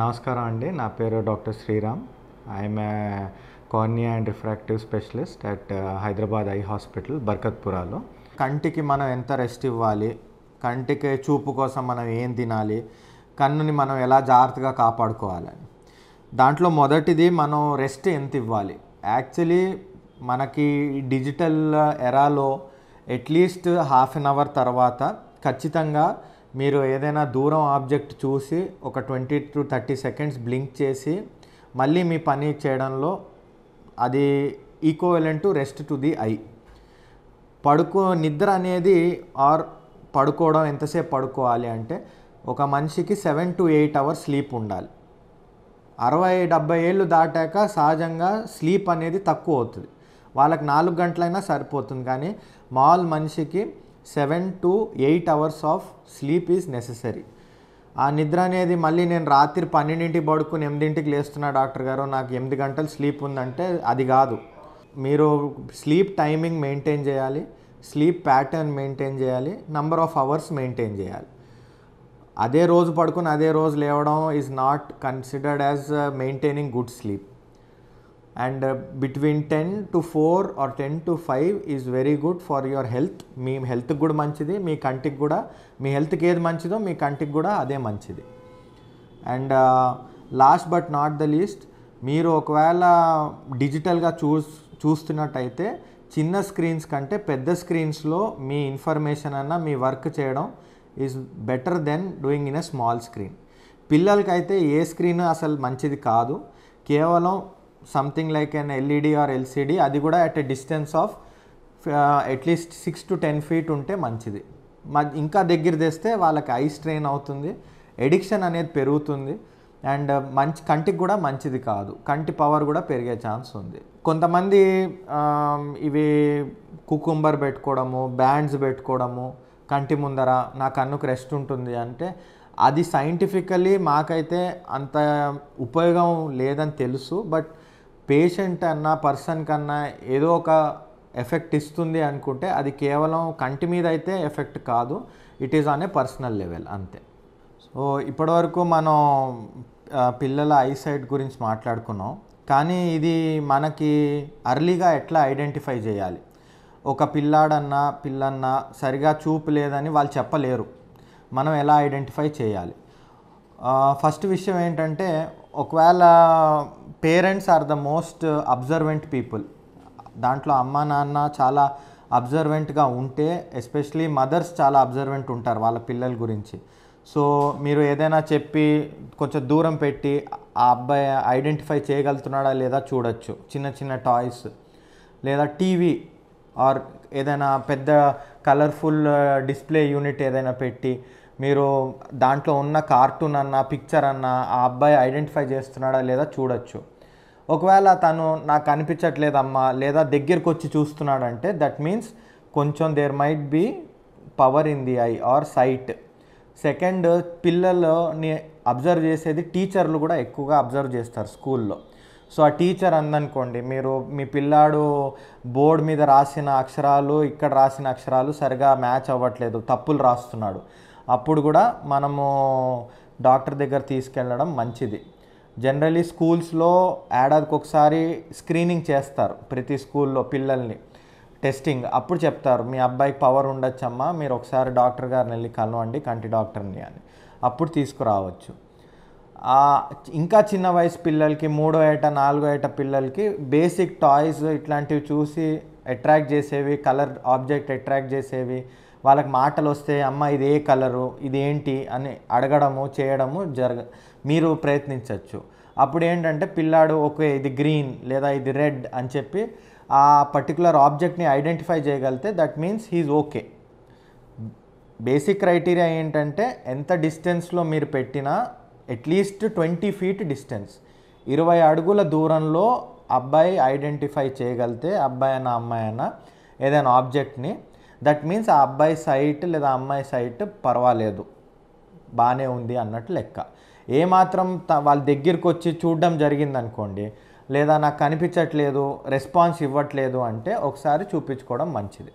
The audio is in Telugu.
నమస్కారం అండి నా పేరు doctor Sriram I'm cornea and refractive specialist at uh, Hyderabad eye hospital బర్కత్పురాలో కంటికి మనం ఎంత రెస్ట్ ఇవ్వాలి కంటికి చూపు కోసం మనం ఏం తినాలి కన్నుని మనం ఎలా జాగ్రత్తగా కాపాడుకోవాలని దాంట్లో మొదటిది మనం రెస్ట్ ఎంత ఇవ్వాలి యాక్చువల్లీ మనకి డిజిటల్ ఎరాలో అట్లీస్ట్ హాఫ్ అన్ అవర్ తర్వాత ఖచ్చితంగా మీరు ఏదైనా దూరం ఆబ్జెక్ట్ చూసి ఒక twenty to thirty seconds blink చేసి మళ్ళీ మీ పని చేయడంలో అది equivalent to rest to the eye పడుకో నిద్ర అనేది ఆర్ పడుకోవడం ఎంతసేపు పడుకోవాలి అంటే ఒక మనిషికి seven to eight hours sleep ఉండాలి అరవై డెబ్బై ఏళ్ళు దాటాక సహజంగా స్లీప్ అనేది తక్కువ అవుతుంది వాళ్ళకి నాలుగు గంటలైనా సరిపోతుంది కానీ మామూలు మనిషికి seven to eight hours of sleep is necessary ఆ నిద్ర అనేది మళ్ళీ నేను రాత్రి పన్నెండింటికి పడుకుని ఎనిమిదింటికి లేస్తున్నా డాక్టర్ గారు నాకు ఎనిమిది గంటలు స్లీప్ ఉందంటే అది కాదు మీరు స్లీప్ టైమింగ్ మెయింటైన్ చేయాలి స్లీప్ ప్యాటర్న్ మెయింటైన్ చేయాలి నంబర్ ఆఫ్ అవర్స్ మెయింటైన్ చేయాలి అదే రోజు పడుకుని అదే రోజు లేవడం is not considered as maintaining good sleep and between ten to four or ten to five is very good for your health మీ హెల్త్కి కూడా మంచిది మీ కంటికి కూడా మీ హెల్త్కి ఏది మంచిదో మీ కంటికి కూడా అదే మంచిది and last but not the least మీరు ఒకవేళ డిజిటల్గా చూస్ చూస్తున్నట్టయితే చిన్న స్క్రీన్స్ కంటే పెద్ద స్క్రీన్స్లో మీ ఇన్ఫర్మేషన్ అన్న మీ వర్క్ చేయడం is better than doing in a small screen పిల్లలకైతే ఏ స్క్రీన్ అసలు మంచిది కాదు కేవలం something like an LED or LCD అది కూడా at a distance of at least six to ten feet ఉంటే మంచిది ఇంకా దగ్గర తెస్తే వాళ్ళకి ఐ స్ట్రెయిన్ అవుతుంది ఎడిక్షన్ అనేది పెరుగుతుంది అండ్ uh, మంచి కంటికి కూడా మంచిది కాదు కంటి పవర్ కూడా పెరిగే ఛాన్స్ ఉంది కొంతమంది um, ఇవి కుకుంబర్ పెట్టుకోవడము బ్యాండ్స్ పెట్టుకోవడము కంటి ముందర నా కన్నుకు రెస్ట్ ఉంటుంది అంటే అది సైంటిఫికలీ మాకైతే అంత ఉపయోగం లేదని తెలుసు బట్ పేషెంట్ అన్నా పర్సన్ కన్నా ఏదో ఒక ఎఫెక్ట్ ఇస్తుంది అనుకుంటే అది కేవలం కంటి మీద అయితే ఎఫెక్ట్ కాదు it is on a personal level అంతే సో ఇప్పటివరకు మనం పిల్లల ఐసైట్ గురించి మాట్లాడుకున్నాం కానీ ఇది మనకి అర్లీగా ఎట్లా ఐడెంటిఫై చేయాలి ఒక పిల్లాడన్నా పిల్లన్నా సరిగా చూపు లేదని వాళ్ళు చెప్పలేరు మనం ఎలా ఐడెంటిఫై చేయాలి ఫస్ట్ విషయం ఏంటంటే ఒకవేళ parents are the most observant people దాంట్లో అమ్మ నాన్న చాలా అబ్జర్వెంట్గా ఉంటే ఎస్పెషలీ మదర్స్ చాలా అబ్జర్వెంట్ ఉంటారు వాళ్ళ పిల్లల గురించి సో మీరు ఏదైనా చెప్పి కొంచెం దూరం పెట్టి ఆ అబ్బాయి ఐడెంటిఫై చేయగలుగుతున్నాడా లేదా చూడొచ్చు చిన్న చిన్న టాయ్స్ లేదా టీవీ ఆర్ ఏదైనా పెద్ద కలర్ఫుల్ డిస్ప్లే యూనిట్ ఏదైనా పెట్టి మీరు దాంట్లో ఉన్న కార్టూన్ అన్న పిక్చర్ అన్న ఆ అబ్బాయి ఐడెంటిఫై చేస్తున్నాడా లేదా చూడొచ్చు ఒకవేళ తను నాకు అనిపించట్లేదమ్మా లేదా దగ్గరకు వచ్చి చూస్తున్నాడంటే దట్ మీన్స్ కొంచెం there might be power in the eye or sight second పిల్లల్ని అబ్జర్వ్ చేసేది టీచర్లు కూడా ఎక్కువగా అబ్జర్వ్ చేస్తారు స్కూల్లో సో ఆ టీచర్ అందనుకోండి మీరు మీ పిల్లాడు బోర్డు మీద రాసిన అక్షరాలు ఇక్కడ రాసిన అక్షరాలు సరిగా మ్యాచ్ అవ్వట్లేదు తప్పులు రాస్తున్నాడు అప్పుడు కూడా మనము డాక్టర్ దగ్గర తీసుకెళ్ళడం మంచిది జనరలీ స్కూల్స్లో ఏడాదికి ఒకసారి స్క్రీనింగ్ చేస్తారు ప్రతి స్కూల్లో పిల్లల్ని టెస్టింగ్ అప్పుడు చెప్తారు మీ అబ్బాయికి పవర్ ఉండొచ్చమ్మా మీరు ఒకసారి డాక్టర్ గారిని వెళ్ళి కలవండి కంటి డాక్టర్ని అని అప్పుడు తీసుకురావచ్చు ఇంకా చిన్న వయసు పిల్లలకి మూడో ఏట నాలుగో ఏట పిల్లలకి బేసిక్ టాయ్స్ ఇట్లాంటివి చూసి అట్రాక్ట్ చేసేవి కలర్ ఆబ్జెక్ట్ అట్రాక్ట్ చేసేవి వాళ్ళకి మాటలు వస్తే అమ్మ ఇది ఏ కలరు ఇదేంటి అని అడగడము చేయడము జరగ మీరు ప్రయత్నించవచ్చు అప్పుడు ఏంటంటే పిల్లాడు ఓకే ఇది గ్రీన్ లేదా ఇది రెడ్ అని చెప్పి ఆ పర్టికులర్ ఆబ్జెక్ట్ని ఐడెంటిఫై చేయగలిగితే that means he's okay basic criteria ఏంటంటే ఎంత డిస్టెన్స్లో మీరు పెట్టినా అట్లీస్ట్ ట్వంటీ ఫీట్ డిస్టెన్స్ ఇరవై అడుగుల దూరంలో అబ్బాయి ఐడెంటిఫై చేయగలితే అబ్బాయి అయినా అమ్మాయి అయినా ఏదైనా ఆబ్జెక్ట్ని దట్ మీన్స్ ఆ అబ్బాయి సైట్ లేదా అమ్మాయి సైట్ పర్వాలేదు బాగానే ఉంది అన్నట్టు లెక్క ఏమాత్రం వాళ్ళ దగ్గరికి వచ్చి చూడడం జరిగిందనుకోండి లేదా నాకు కనిపించట్లేదు రెస్పాన్స్ ఇవ్వట్లేదు అంటే ఒకసారి చూపించుకోవడం మంచిది